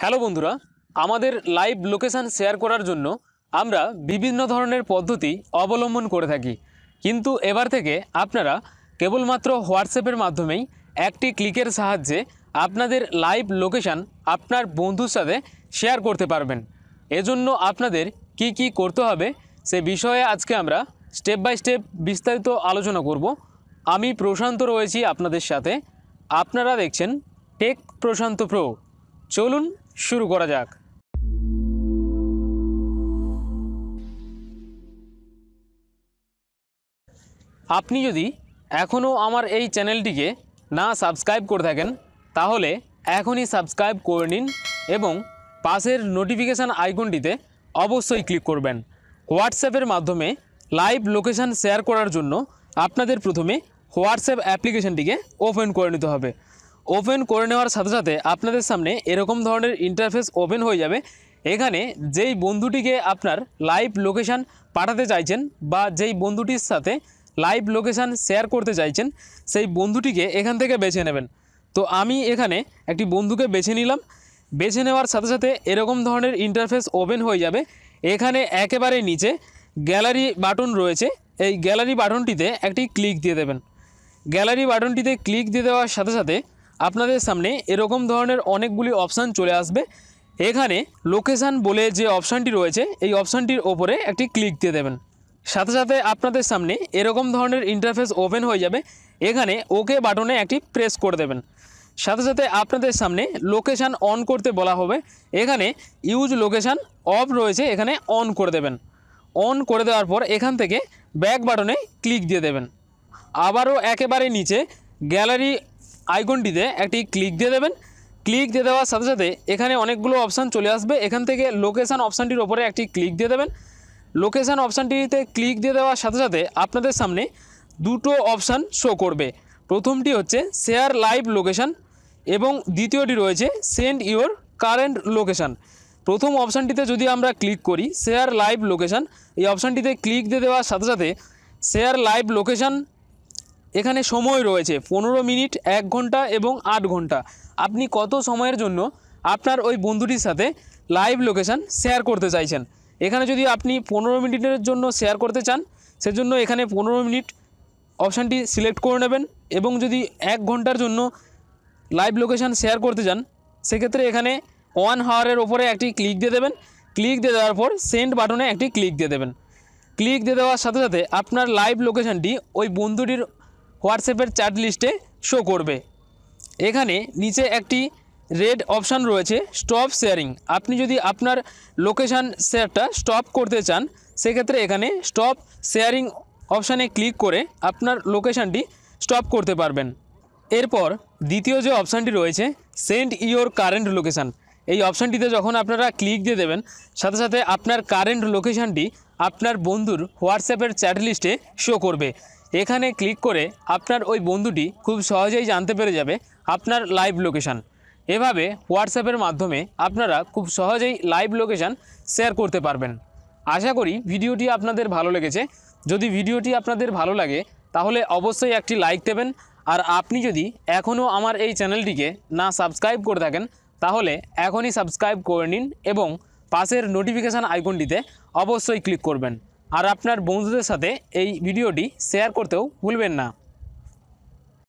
hello বন্ধুরা আমাদের live location share করার জন্য আমরা বিভিন্ন ধরনের পদ্ধতি অবলম্বন করে থাকি কিন্তু এবার থেকে আপনারা কেবলমাত্র হোয়াটসঅ্যাপের মাধ্যমেই একটি ক্লিকের সাহায্যে আপনাদের লাইভ লোকেশান আপনার বন্ধুর সাথে শেয়ার করতে পারবেন এজন্য আপনাদের কি কি করতে হবে সে বিষয়ে আজকে আমরা স্টেপ বাই স্টেপ বিস্তারিত আলোচনা করব আমি প্রশান্ত রয়েছি আপনাদের সাথে আপনারা দেখছেন টেক প্রশান্ত প্রো চলুন শুরু করা যাক আপনি যদি এখনও আমার এই চ্যানেলটিকে না সাবস্ক্রাইব করে থাকেন তাহলে এখনই সাবস্ক্রাইব করে নিন এবং পাশের নোটিফিকেশান আইকনটিতে অবশ্যই ক্লিক করবেন হোয়াটসঅ্যাপের মাধ্যমে লাইভ লোকেশান শেয়ার করার জন্য আপনাদের প্রথমে হোয়াটসঅ্যাপ অ্যাপ্লিকেশানটিকে ওপেন করে নিতে হবে ওপেন করে নেওয়ার সাথে সাথে আপনাদের সামনে এরকম ধরনের ইন্টারফেস ওপেন হয়ে যাবে এখানে যেই বন্ধুটিকে আপনার লাইভ লোকেশান পাঠাতে চাইছেন বা যেই বন্ধুটির সাথে লাইভ লোকেশান শেয়ার করতে চাইছেন সেই বন্ধুটিকে এখান থেকে বেছে নেবেন তো আমি এখানে একটি বন্ধুকে বেছে নিলাম বেছে নেওয়ার সাথে সাথে এরকম ধরনের ইন্টারফেস ওপেন হয়ে যাবে এখানে একেবারে নিচে গ্যালারি বাটন রয়েছে এই গ্যালারি বাটনটিতে একটি ক্লিক দিয়ে দেবেন গ্যালারি বাটনটিতে ক্লিক দিয়ে দেওয়ার সাথে সাথে আপনাদের সামনে এরকম ধরনের অনেকগুলি অপশান চলে আসবে এখানে লোকেশান বলে যে অপশানটি রয়েছে এই অপশানটির ওপরে একটি ক্লিক দিয়ে দেবেন সাথে সাথে আপনাদের সামনে এরকম ধরনের ইন্টারফেস ওপেন হয়ে যাবে এখানে ওকে বাটনে একটি প্রেস করে দেবেন সাথে সাথে আপনাদের সামনে লোকেশান অন করতে বলা হবে এখানে ইউজ লোকেশান অফ রয়েছে এখানে অন করে দেবেন অন করে দেওয়ার পর এখান থেকে ব্যাক বাটনে ক্লিক দিয়ে দেবেন আবারও একেবারে নিচে গ্যালারি আইকনটিতে একটি ক্লিক দিয়ে দেবেন ক্লিক দিয়ে দেওয়ার সাথে সাথে এখানে অনেকগুলো অপশান চলে আসবে এখান থেকে লোকেশান অপশানটির ওপরে একটি ক্লিক দিয়ে দেবেন লোকেশান অপশানটিতে ক্লিক দিয়ে দেওয়ার সাথে সাথে আপনাদের সামনে দুটো অপশান শো করবে প্রথমটি হচ্ছে শেয়ার লাইভ লোকেশান এবং দ্বিতীয়টি রয়েছে সেন্ড ইওর কারেন্ট লোকেশান প্রথম অপশানটিতে যদি আমরা ক্লিক করি শেয়ার লাইভ লোকেশান এই অপশানটিতে ক্লিক দিয়ে দেওয়ার সাথে সাথে শেয়ার লাইভ লোকেশান এখানে সময় রয়েছে পনেরো মিনিট এক ঘন্টা এবং আট ঘন্টা আপনি কত সময়ের জন্য আপনার ওই বন্ধুটির সাথে লাইভ লোকেশান শেয়ার করতে চাইছেন এখানে যদি আপনি পনেরো মিনিটের জন্য শেয়ার করতে চান সেজন্য এখানে পনেরো মিনিট অপশানটি সিলেক্ট করে নেবেন এবং যদি এক ঘন্টার জন্য লাইভ লোকেশান শেয়ার করতে চান সেক্ষেত্রে এখানে ওয়ান হাওয়ারের ওপরে একটি ক্লিক দিয়ে দেবেন ক্লিক দিয়ে দেওয়ার পর সেন্ড বাটনে একটি ক্লিক দিয়ে দেবেন ক্লিক দিয়ে দেওয়ার সাথে সাথে আপনার লাইভ লোকেশানটি ওই বন্ধুটির হোয়াটসঅ্যাপের চ্যাট লিস্টে শো করবে এখানে নিচে একটি রেড অপশান রয়েছে স্টপ শেয়ারিং আপনি যদি আপনার লোকেশান শেয়ারটা স্টপ করতে চান সেক্ষেত্রে এখানে স্টপ শেয়ারিং অপশানে ক্লিক করে আপনার লোকেশানটি স্টপ করতে পারবেন এরপর দ্বিতীয় যে অপশানটি রয়েছে সেন্ড ইওর কারেন্ট লোকেশান এই অপশানটিতে যখন আপনারা ক্লিক দিয়ে দেবেন সাথে সাথে আপনার কারেন্ট লোকেশানটি আপনার বন্ধুর হোয়াটসঅ্যাপের চ্যাট লিস্টে শো করবে এখানে ক্লিক করে আপনার ওই বন্ধুটি খুব সহজেই জানতে পেরে যাবে আপনার লাইভ লোকেশান এভাবে হোয়াটসঅ্যাপের মাধ্যমে আপনারা খুব সহজেই লাইভ লোকেশান শেয়ার করতে পারবেন আশা করি ভিডিওটি আপনাদের ভালো লেগেছে যদি ভিডিওটি আপনাদের ভালো লাগে তাহলে অবশ্যই একটি লাইক দেবেন আর আপনি যদি এখনও আমার এই চ্যানেলটিকে না সাবস্ক্রাইব করে থাকেন তাহলে এখনই সাবস্ক্রাইব করে নিন এবং পাশের নোটিফিকেশান আইকনটিতে অবশ্যই ক্লিক করবেন আর আপনার বন্ধুদের সাথে এই ভিডিওটি শেয়ার করতেও ভুলবেন না